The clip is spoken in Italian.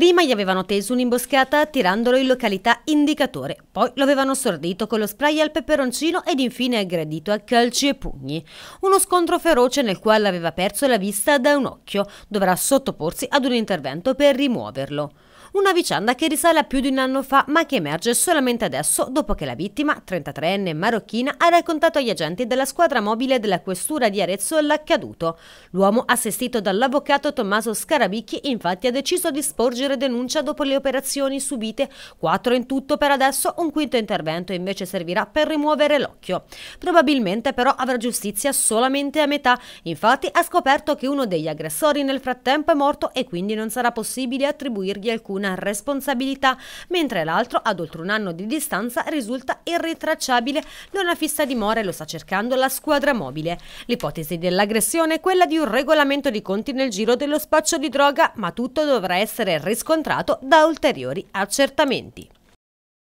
Prima gli avevano teso un'imboscata attirandolo in località indicatore, poi lo avevano sordito con lo spray al peperoncino ed infine aggredito a calci e pugni. Uno scontro feroce nel quale aveva perso la vista da un occhio, dovrà sottoporsi ad un intervento per rimuoverlo. Una vicenda che risale a più di un anno fa ma che emerge solamente adesso dopo che la vittima, 33enne marocchina, ha raccontato agli agenti della squadra mobile della questura di Arezzo l'accaduto. L'uomo assistito dall'avvocato Tommaso Scarabicchi infatti ha deciso di sporgere denuncia dopo le operazioni subite, quattro in tutto per adesso, un quinto intervento invece servirà per rimuovere l'occhio. Probabilmente però avrà giustizia solamente a metà, infatti ha scoperto che uno degli aggressori nel frattempo è morto e quindi non sarà possibile attribuirgli alcuna una responsabilità, mentre l'altro, ad oltre un anno di distanza, risulta irritracciabile Non ha fissa dimora e lo sta cercando la squadra mobile. L'ipotesi dell'aggressione è quella di un regolamento di conti nel giro dello spaccio di droga, ma tutto dovrà essere riscontrato da ulteriori accertamenti.